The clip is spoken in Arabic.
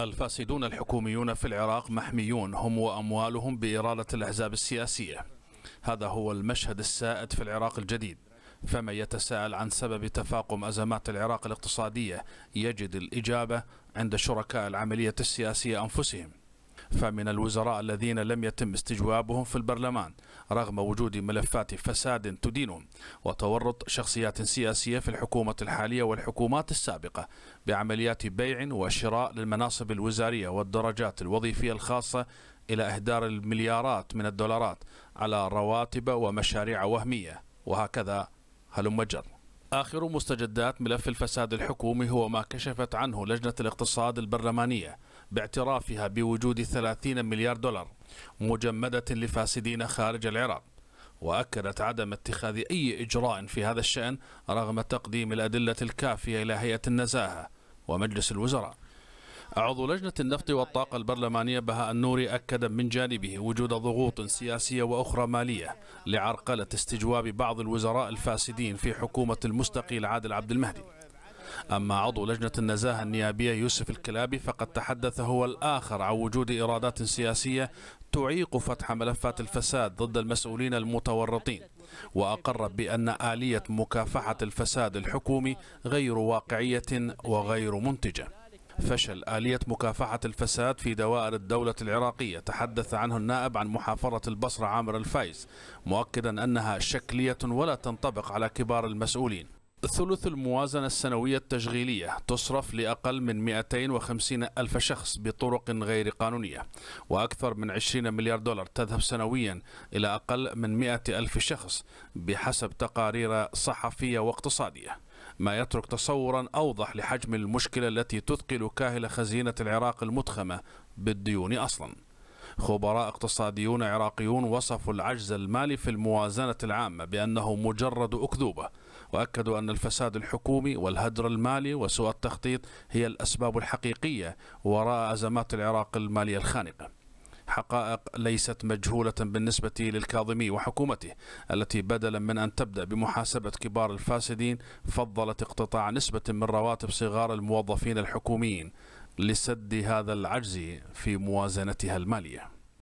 الفاسدون الحكوميون في العراق محميون هم وأموالهم بإرادة الأحزاب السياسية هذا هو المشهد السائد في العراق الجديد فمن يتساءل عن سبب تفاقم أزمات العراق الاقتصادية يجد الإجابة عند شركاء العملية السياسية أنفسهم فمن الوزراء الذين لم يتم استجوابهم في البرلمان رغم وجود ملفات فساد تدينهم وتورط شخصيات سياسية في الحكومة الحالية والحكومات السابقة بعمليات بيع وشراء للمناصب الوزارية والدرجات الوظيفية الخاصة إلى إهدار المليارات من الدولارات على رواتب ومشاريع وهمية وهكذا هلم جر آخر مستجدات ملف الفساد الحكومي هو ما كشفت عنه لجنة الاقتصاد البرلمانية باعترافها بوجود 30 مليار دولار مجمدة لفاسدين خارج العراق وأكدت عدم اتخاذ أي إجراء في هذا الشأن رغم تقديم الأدلة الكافية إلى هيئة النزاهة ومجلس الوزراء عضو لجنة النفط والطاقة البرلمانية بهاء النوري أكد من جانبه وجود ضغوط سياسية وأخرى مالية لعرقلة استجواب بعض الوزراء الفاسدين في حكومة المستقيل عادل عبد المهدي أما عضو لجنة النزاهة النيابية يوسف الكلابي فقد تحدث هو الآخر عن وجود إرادات سياسية تعيق فتح ملفات الفساد ضد المسؤولين المتورطين وأقر بأن آلية مكافحة الفساد الحكومي غير واقعية وغير منتجة فشل آلية مكافحة الفساد في دوائر الدولة العراقية تحدث عنه النائب عن محافظة البصرة عامر الفايز مؤكدا أنها شكلية ولا تنطبق على كبار المسؤولين ثلث الموازنة السنوية التشغيلية تصرف لأقل من 250 ألف شخص بطرق غير قانونية وأكثر من 20 مليار دولار تذهب سنويا إلى أقل من 100 ألف شخص بحسب تقارير صحفية واقتصادية ما يترك تصورا أوضح لحجم المشكلة التي تثقل كاهل خزينة العراق المتخمة بالديون أصلاً خبراء اقتصاديون عراقيون وصفوا العجز المالي في الموازنة العامة بأنه مجرد أكذوبة وأكدوا أن الفساد الحكومي والهدر المالي وسوء التخطيط هي الأسباب الحقيقية وراء أزمات العراق المالية الخانقة حقائق ليست مجهولة بالنسبة للكاظمي وحكومته التي بدلا من أن تبدأ بمحاسبة كبار الفاسدين فضلت اقتطاع نسبة من رواتب صغار الموظفين الحكوميين لسد هذا العجز في موازنتها الماليه